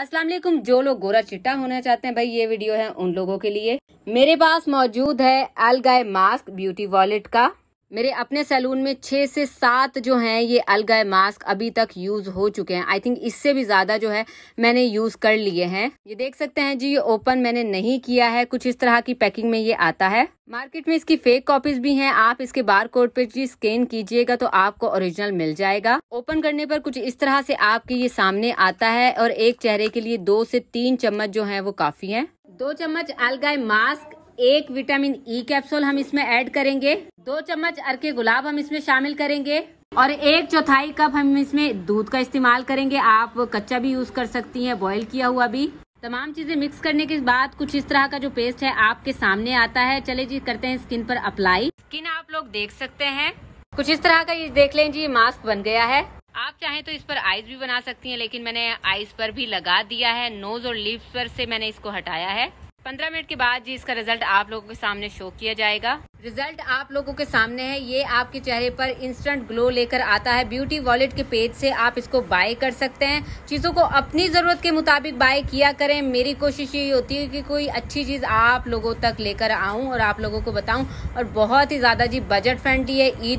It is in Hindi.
अस्सलाम वालेकुम जो लोग गोरा चिट्टा होना चाहते हैं भाई ये वीडियो है उन लोगों के लिए मेरे पास मौजूद है एलगाय मास्क ब्यूटी वॉलेट का मेरे अपने सैलून में छह से सात जो हैं ये अलगाय मास्क अभी तक यूज़ हो चुके हैं आई थिंक इससे भी ज़्यादा जो है मैंने यूज़ कर लिए हैं ये देख सकते हैं जी ये ओपन मैंने नहीं किया है कुछ इस तरह की पैकिंग में ये आता है मार्केट में इसकी फेक कॉपीज भी हैं आप इसके बार कोड पर जी स्कैन कीजिएगा तो आपको ओरिजिनल मिल जाएगा ओपन करने पर कुछ इस तरह से आपके ये सामने आता है और एक चेहरे के लिए दो से तीन चम्मच जो है वो काफ़ी है दो चम्मच अलगाय मास्क एक विटामिन ई कैप्सूल हम इसमें ऐड करेंगे दो चम्मच अरके गुलाब हम इसमें शामिल करेंगे और एक चौथाई कप हम इसमें दूध का इस्तेमाल करेंगे आप कच्चा भी यूज कर सकती हैं बॉईल किया हुआ भी तमाम चीजें मिक्स करने के बाद कुछ इस तरह का जो पेस्ट है आपके सामने आता है चले जी करते हैं स्किन पर अप्लाई स्किन आप लोग देख सकते हैं कुछ इस तरह का ये देख लें जी मास्क बन गया है आप चाहें तो इस पर आइस भी बना सकती हैं लेकिन मैंने आइस पर भी लगा दिया है नोज और लिप्स पर से मैंने इसको हटाया है पंद्रह मिनट के बाद जी इसका रिजल्ट आप लोगों के सामने शो किया जाएगा रिजल्ट आप लोगों के सामने है ये आपके चेहरे पर इंस्टेंट ग्लो लेकर आता है ब्यूटी वॉलेट के पेज से आप इसको बाय कर सकते हैं चीज़ों को अपनी ज़रूरत के मुताबिक बाय किया करें मेरी कोशिश यही होती है कि कोई अच्छी चीज़ आप लोगों तक लेकर आऊं और आप लोगों को बताऊं और बहुत ही ज़्यादा जी बजट फ्रेंडली है ईद